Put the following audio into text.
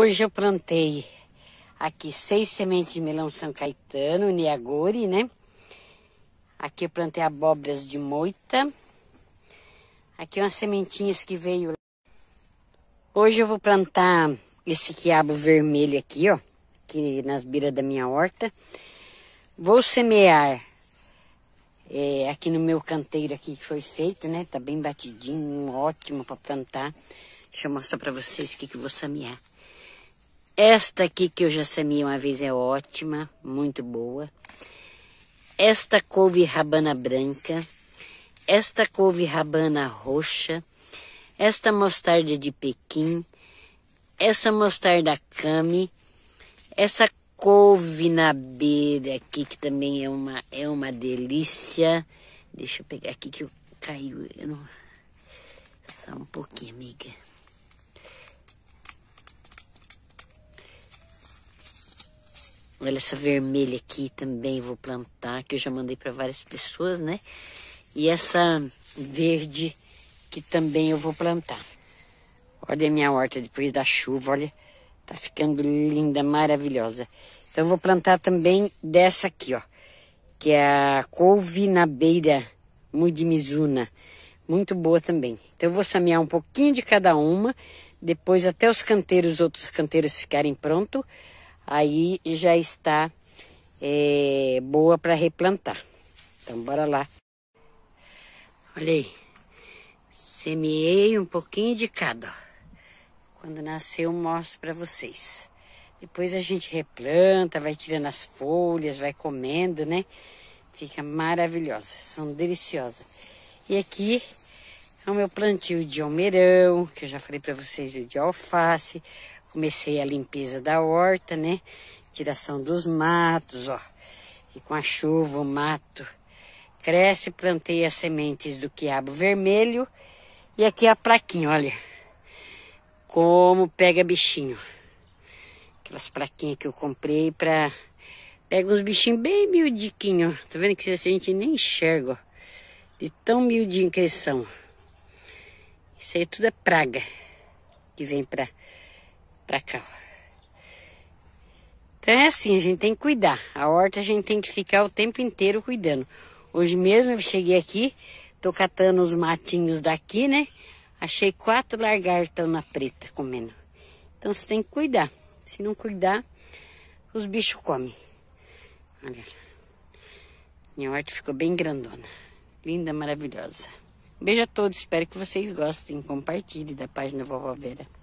Hoje eu plantei aqui seis sementes de melão São Caetano, Niagori, né? Aqui eu plantei abóboras de moita. Aqui umas sementinhas que veio. Hoje eu vou plantar esse quiabo vermelho aqui, ó. Aqui nas beiras da minha horta. Vou semear é, aqui no meu canteiro aqui que foi feito, né? Tá bem batidinho, ótimo para plantar. Deixa eu mostrar para vocês o que, que eu vou semear. Esta aqui que eu já samei uma vez é ótima, muito boa. Esta couve rabana branca. Esta couve rabana roxa. Esta mostarda de Pequim. Essa mostarda cami. Essa couve na beira aqui, que também é uma, é uma delícia. Deixa eu pegar aqui que eu caiu. Eu não... Só um pouquinho, amiga. Olha essa vermelha aqui também vou plantar, que eu já mandei para várias pessoas, né? E essa verde que também eu vou plantar. Olha a minha horta depois da chuva, olha, tá ficando linda, maravilhosa. Então eu vou plantar também dessa aqui, ó, que é a couve na beira mudimizuna, muito boa também. Então eu vou semear um pouquinho de cada uma, depois até os canteiros, os outros canteiros ficarem prontos aí já está é, boa para replantar. Então, bora lá. Olha aí, semeei um pouquinho de cada. Quando nascer, eu mostro para vocês. Depois a gente replanta, vai tirando as folhas, vai comendo, né? Fica maravilhosa, são deliciosas. E aqui é o meu plantio de almeirão, que eu já falei para vocês, de alface comecei a limpeza da horta, né? Tiração dos matos, ó. E com a chuva, o mato cresce, plantei as sementes do quiabo vermelho. E aqui a plaquinha, olha. Como pega bichinho. Aquelas plaquinhas que eu comprei pra... Pega uns bichinhos bem miudiquinhos. Tá vendo que assim a gente nem enxerga, ó. De tão miudinho que eles são. Isso aí tudo é praga. Que vem pra para cá. Então é assim, a gente tem que cuidar. A horta a gente tem que ficar o tempo inteiro cuidando. Hoje mesmo eu cheguei aqui, tô catando os matinhos daqui, né? Achei quatro lagartão na preta comendo. Então você tem que cuidar. Se não cuidar, os bichos comem. Olha Minha horta ficou bem grandona. Linda, maravilhosa. Beijo a todos, espero que vocês gostem. Compartilhe da página Vovó Vera.